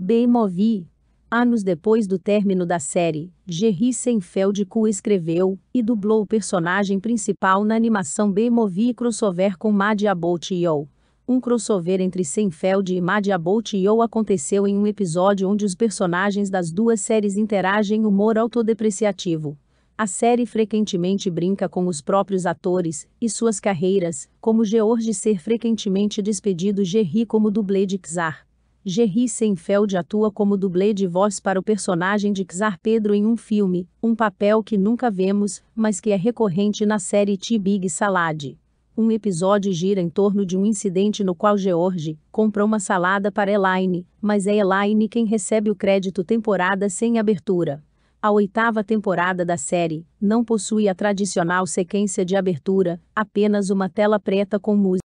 bem Anos depois do término da série, Jerry Seinfeld co-escreveu e dublou o personagem principal na animação bem crossover com Madia About Yo. Um crossover entre Seinfeld e Madia About Yo aconteceu em um episódio onde os personagens das duas séries interagem em humor autodepreciativo. A série frequentemente brinca com os próprios atores e suas carreiras, como George ser frequentemente despedido Jerry como dublê de Xar. Jerry Seinfeld atua como dublê de voz para o personagem de Czar Pedro em um filme, um papel que nunca vemos, mas que é recorrente na série T-Big Salad. Um episódio gira em torno de um incidente no qual George compra uma salada para Elaine, mas é Elaine quem recebe o crédito temporada sem abertura. A oitava temporada da série não possui a tradicional sequência de abertura, apenas uma tela preta com música.